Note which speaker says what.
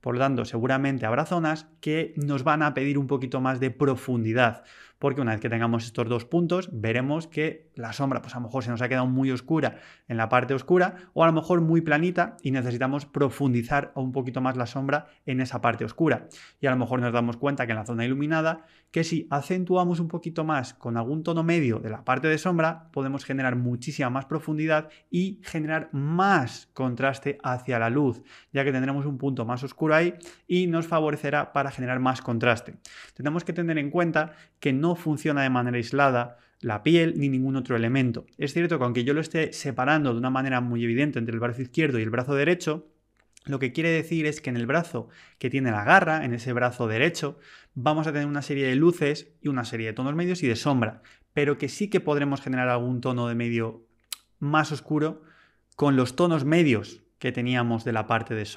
Speaker 1: Por lo tanto, seguramente habrá zonas que nos van a pedir un poquito más de profundidad, porque una vez que tengamos estos dos puntos, veremos que la sombra, pues a lo mejor se nos ha quedado muy oscura en la parte oscura, o a lo mejor muy planita y necesitamos profundizar un poquito más la sombra en esa parte oscura. Y a lo mejor nos damos cuenta que en la zona iluminada, que si acentuamos un poquito más con algún tono medio de la parte de sombra, podemos generar muchísima más profundidad y generar más contraste hacia la luz, ya que tendremos un punto más oscuro ahí y nos favorecerá para generar más contraste. Tenemos que tener en cuenta que no no funciona de manera aislada la piel ni ningún otro elemento. Es cierto que aunque yo lo esté separando de una manera muy evidente entre el brazo izquierdo y el brazo derecho, lo que quiere decir es que en el brazo que tiene la garra, en ese brazo derecho, vamos a tener una serie de luces y una serie de tonos medios y de sombra, pero que sí que podremos generar algún tono de medio más oscuro con los tonos medios que teníamos de la parte de sombra.